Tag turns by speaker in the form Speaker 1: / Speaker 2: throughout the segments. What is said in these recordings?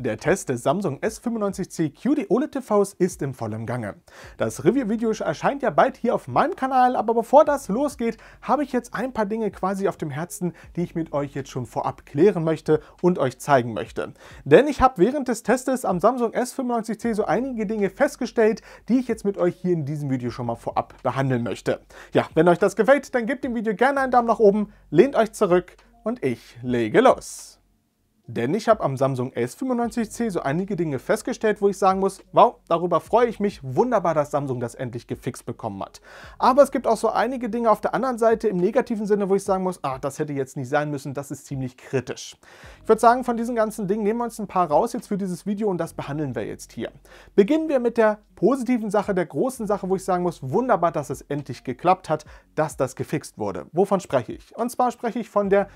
Speaker 1: Der Test des Samsung S95C QD OLED TVs ist im vollen Gange. Das Review-Video erscheint ja bald hier auf meinem Kanal, aber bevor das losgeht, habe ich jetzt ein paar Dinge quasi auf dem Herzen, die ich mit euch jetzt schon vorab klären möchte und euch zeigen möchte. Denn ich habe während des Testes am Samsung S95C so einige Dinge festgestellt, die ich jetzt mit euch hier in diesem Video schon mal vorab behandeln möchte. Ja, wenn euch das gefällt, dann gebt dem Video gerne einen Daumen nach oben, lehnt euch zurück und ich lege los. Denn ich habe am Samsung S95C so einige Dinge festgestellt, wo ich sagen muss, wow, darüber freue ich mich, wunderbar, dass Samsung das endlich gefixt bekommen hat. Aber es gibt auch so einige Dinge auf der anderen Seite im negativen Sinne, wo ich sagen muss, ach, das hätte jetzt nicht sein müssen, das ist ziemlich kritisch. Ich würde sagen, von diesen ganzen Dingen nehmen wir uns ein paar raus jetzt für dieses Video und das behandeln wir jetzt hier. Beginnen wir mit der positiven Sache, der großen Sache, wo ich sagen muss, wunderbar, dass es endlich geklappt hat, dass das gefixt wurde. Wovon spreche ich? Und zwar spreche ich von der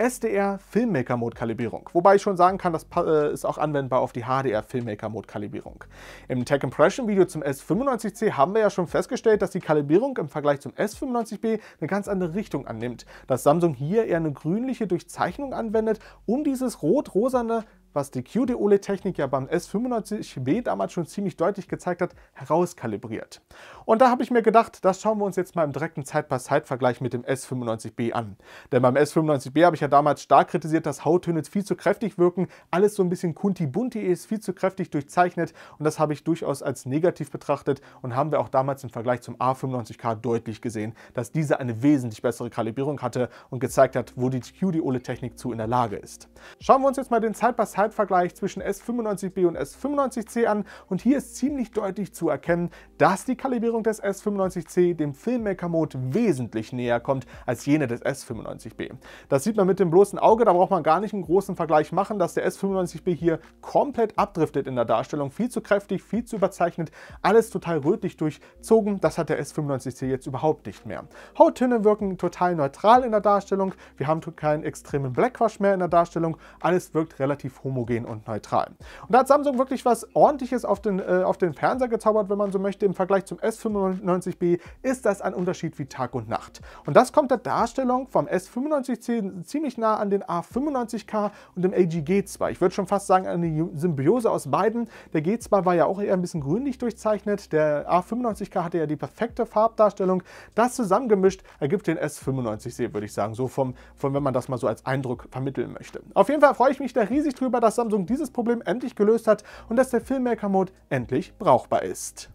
Speaker 1: SDR Filmmaker Mode Kalibrierung, wobei ich schon sagen kann, das äh, ist auch anwendbar auf die HDR Filmmaker Mode Kalibrierung. Im Tech Impression Video zum S95C haben wir ja schon festgestellt, dass die Kalibrierung im Vergleich zum S95B eine ganz andere Richtung annimmt, dass Samsung hier eher eine grünliche Durchzeichnung anwendet, um dieses rot-rosane was die QD-OLED-Technik ja beim S95B damals schon ziemlich deutlich gezeigt hat, herauskalibriert. Und da habe ich mir gedacht, das schauen wir uns jetzt mal im direkten Zeit-per-Zeit-Vergleich mit dem S95B an. Denn beim S95B habe ich ja damals stark kritisiert, dass Hauttöne viel zu kräftig wirken, alles so ein bisschen kunti-bunti ist, viel zu kräftig durchzeichnet und das habe ich durchaus als negativ betrachtet und haben wir auch damals im Vergleich zum A95K deutlich gesehen, dass diese eine wesentlich bessere Kalibrierung hatte und gezeigt hat, wo die QD-OLED-Technik zu in der Lage ist. Schauen wir uns jetzt mal den Zeit-per-Zeit type zwischen S95B und S95C an und hier ist ziemlich deutlich zu erkennen, dass die Kalibrierung des S95C dem Filmmaker-Mode wesentlich näher kommt als jene des S95B. Das sieht man mit dem bloßen Auge, da braucht man gar nicht einen großen Vergleich machen, dass der S95B hier komplett abdriftet in der Darstellung, viel zu kräftig, viel zu überzeichnet, alles total rötlich durchzogen, das hat der S95C jetzt überhaupt nicht mehr. Hauttöne wirken total neutral in der Darstellung, wir haben keinen extremen Blackwash mehr in der Darstellung, alles wirkt relativ homogen homogen und neutral. Und da hat Samsung wirklich was ordentliches auf den, äh, auf den Fernseher gezaubert, wenn man so möchte. Im Vergleich zum S95B ist das ein Unterschied wie Tag und Nacht. Und das kommt der Darstellung vom S95C ziemlich nah an den A95K und dem g 2 Ich würde schon fast sagen, eine Symbiose aus beiden. Der G2 war ja auch eher ein bisschen grünlich durchzeichnet. Der A95K hatte ja die perfekte Farbdarstellung. Das zusammengemischt ergibt den S95C, würde ich sagen. So vom, vom, wenn man das mal so als Eindruck vermitteln möchte. Auf jeden Fall freue ich mich da riesig drüber, dass Samsung dieses Problem endlich gelöst hat und dass der Filmmaker-Mode endlich brauchbar ist.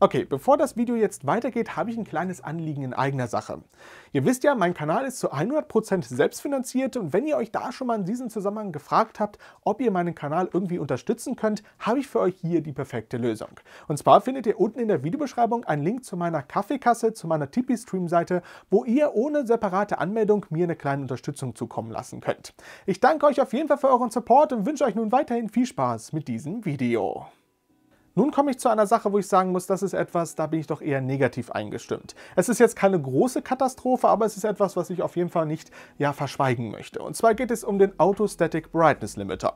Speaker 1: Okay, bevor das Video jetzt weitergeht, habe ich ein kleines Anliegen in eigener Sache. Ihr wisst ja, mein Kanal ist zu 100% selbstfinanziert und wenn ihr euch da schon mal in diesem Zusammenhang gefragt habt, ob ihr meinen Kanal irgendwie unterstützen könnt, habe ich für euch hier die perfekte Lösung. Und zwar findet ihr unten in der Videobeschreibung einen Link zu meiner Kaffeekasse, zu meiner Tipeee-Stream-Seite, wo ihr ohne separate Anmeldung mir eine kleine Unterstützung zukommen lassen könnt. Ich danke euch auf jeden Fall für euren Support und wünsche euch nun weiterhin viel Spaß mit diesem Video. Nun komme ich zu einer Sache, wo ich sagen muss, das ist etwas, da bin ich doch eher negativ eingestimmt. Es ist jetzt keine große Katastrophe, aber es ist etwas, was ich auf jeden Fall nicht ja, verschweigen möchte. Und zwar geht es um den Autostatic Brightness Limiter.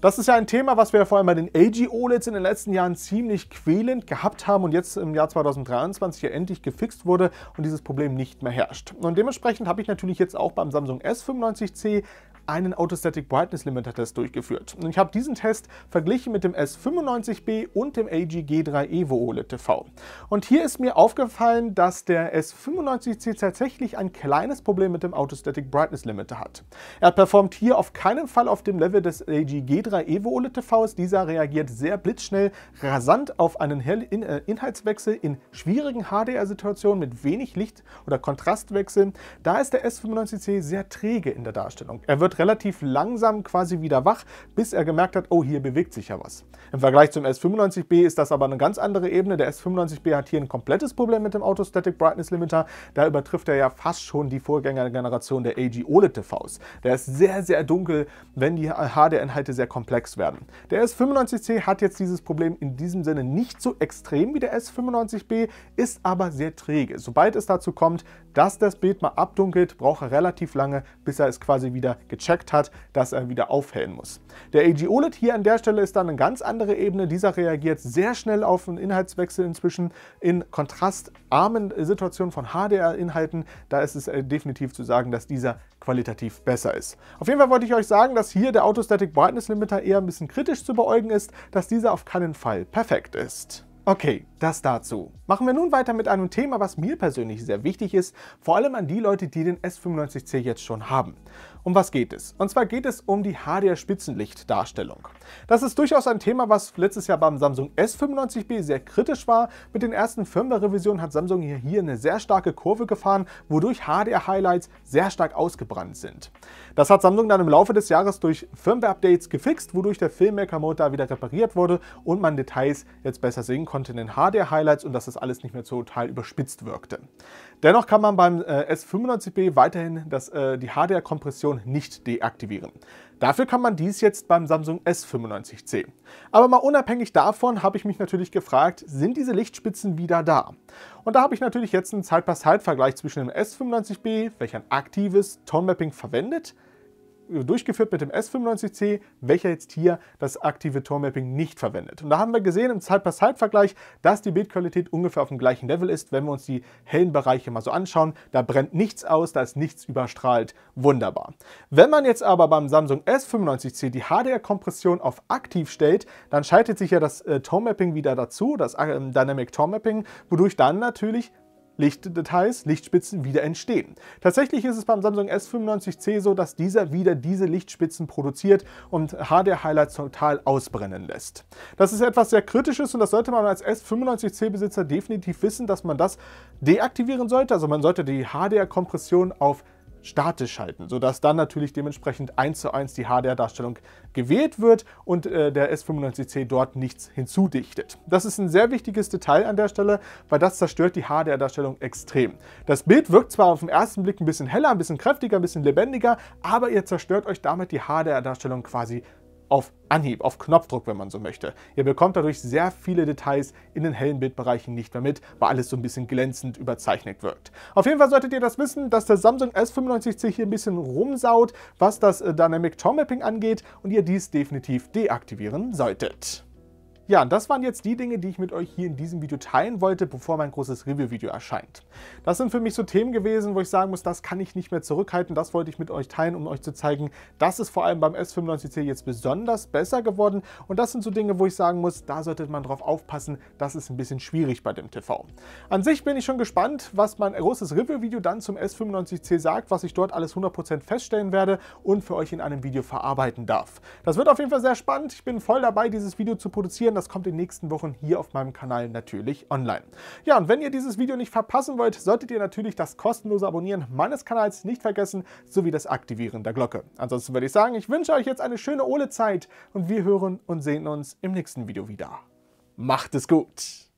Speaker 1: Das ist ja ein Thema, was wir vor allem bei den LG OLEDs in den letzten Jahren ziemlich quälend gehabt haben und jetzt im Jahr 2023 ja endlich gefixt wurde und dieses Problem nicht mehr herrscht. Und dementsprechend habe ich natürlich jetzt auch beim Samsung S95C einen Autostatic Brightness Limiter Test durchgeführt. Und ich habe diesen Test verglichen mit dem S95B und dem g 3 Evo OLED TV. Und hier ist mir aufgefallen, dass der S95C tatsächlich ein kleines Problem mit dem Autostatic Brightness Limiter hat. Er performt hier auf keinen Fall auf dem Level des g 3 Evo OLED TVs. Dieser reagiert sehr blitzschnell, rasant auf einen äh, Inhaltswechsel in schwierigen HDR-Situationen mit wenig Licht- oder Kontrastwechsel. Da ist der S95C sehr träge in der Darstellung. Er wird wird relativ langsam quasi wieder wach, bis er gemerkt hat, oh, hier bewegt sich ja was. Im Vergleich zum S95B ist das aber eine ganz andere Ebene. Der S95B hat hier ein komplettes Problem mit dem Auto Static Brightness Limiter. Da übertrifft er ja fast schon die Vorgängergeneration der AG OLED TVs. Der ist sehr, sehr dunkel, wenn die HD-Inhalte sehr komplex werden. Der S95C hat jetzt dieses Problem in diesem Sinne nicht so extrem wie der S95B, ist aber sehr träge. Sobald es dazu kommt, dass das Bild mal abdunkelt, braucht er relativ lange, bis er es quasi wieder getan gecheckt hat, dass er wieder aufhellen muss. Der AG OLED hier an der Stelle ist dann eine ganz andere Ebene. Dieser reagiert sehr schnell auf einen Inhaltswechsel inzwischen. In kontrastarmen Situationen von HDR-Inhalten, da ist es äh, definitiv zu sagen, dass dieser qualitativ besser ist. Auf jeden Fall wollte ich euch sagen, dass hier der Autostatic Brightness Limiter eher ein bisschen kritisch zu beäugen ist, dass dieser auf keinen Fall perfekt ist. Okay, das dazu. Machen wir nun weiter mit einem Thema, was mir persönlich sehr wichtig ist, vor allem an die Leute, die den S95C jetzt schon haben. Um was geht es? Und zwar geht es um die HDR-Spitzenlichtdarstellung. Das ist durchaus ein Thema, was letztes Jahr beim Samsung S95B sehr kritisch war. Mit den ersten Firmware-Revisionen hat Samsung hier, eine sehr starke Kurve gefahren, wodurch HDR-Highlights sehr stark ausgebrannt sind. Das hat Samsung dann im Laufe des Jahres durch Firmware-Updates gefixt, wodurch der Filmmaker-Mode da wieder repariert wurde und man Details jetzt besser sehen konnte in den HDR HDR-Highlights und dass das alles nicht mehr so total überspitzt wirkte. Dennoch kann man beim äh, S95B weiterhin das, äh, die HDR-Kompression nicht deaktivieren. Dafür kann man dies jetzt beim Samsung S95C. Aber mal unabhängig davon habe ich mich natürlich gefragt, sind diese Lichtspitzen wieder da? Und da habe ich natürlich jetzt einen Side-by-Side-Vergleich zwischen dem S95B, welcher ein aktives Tone-Mapping verwendet, durchgeführt mit dem S95C, welcher jetzt hier das aktive Tormapping nicht verwendet. Und da haben wir gesehen im Side-by-Side-Vergleich, dass die Bildqualität ungefähr auf dem gleichen Level ist, wenn wir uns die hellen Bereiche mal so anschauen. Da brennt nichts aus, da ist nichts überstrahlt. Wunderbar. Wenn man jetzt aber beim Samsung S95C die HDR-Kompression auf aktiv stellt, dann schaltet sich ja das äh, Tormapping wieder dazu, das äh, Dynamic Tormapping, wodurch dann natürlich Lichtdetails, Lichtspitzen wieder entstehen. Tatsächlich ist es beim Samsung S95C so, dass dieser wieder diese Lichtspitzen produziert und HDR-Highlights total ausbrennen lässt. Das ist etwas sehr Kritisches und das sollte man als S95C-Besitzer definitiv wissen, dass man das deaktivieren sollte. Also man sollte die HDR-Kompression auf statisch halten, sodass dann natürlich dementsprechend 1 zu 1 die HDR-Darstellung gewählt wird und äh, der S95C dort nichts hinzudichtet. Das ist ein sehr wichtiges Detail an der Stelle, weil das zerstört die HDR-Darstellung extrem. Das Bild wirkt zwar auf den ersten Blick ein bisschen heller, ein bisschen kräftiger, ein bisschen lebendiger, aber ihr zerstört euch damit die HDR-Darstellung quasi auf Anhieb, auf Knopfdruck, wenn man so möchte. Ihr bekommt dadurch sehr viele Details in den hellen Bildbereichen nicht mehr mit, weil alles so ein bisschen glänzend überzeichnet wirkt. Auf jeden Fall solltet ihr das wissen, dass der Samsung S95C hier ein bisschen rumsaut, was das äh, Dynamic Tone Mapping angeht und ihr dies definitiv deaktivieren solltet. Ja, und das waren jetzt die Dinge, die ich mit euch hier in diesem Video teilen wollte, bevor mein großes Review-Video erscheint. Das sind für mich so Themen gewesen, wo ich sagen muss, das kann ich nicht mehr zurückhalten, das wollte ich mit euch teilen, um euch zu zeigen, das ist vor allem beim S95C jetzt besonders besser geworden und das sind so Dinge, wo ich sagen muss, da sollte man drauf aufpassen, das ist ein bisschen schwierig bei dem TV. An sich bin ich schon gespannt, was mein großes Review-Video dann zum S95C sagt, was ich dort alles 100% feststellen werde und für euch in einem Video verarbeiten darf. Das wird auf jeden Fall sehr spannend, ich bin voll dabei, dieses Video zu produzieren, das kommt in den nächsten Wochen hier auf meinem Kanal natürlich online. Ja, und wenn ihr dieses Video nicht verpassen wollt, solltet ihr natürlich das kostenlose Abonnieren meines Kanals nicht vergessen, sowie das Aktivieren der Glocke. Ansonsten würde ich sagen, ich wünsche euch jetzt eine schöne Ole-Zeit und wir hören und sehen uns im nächsten Video wieder. Macht es gut!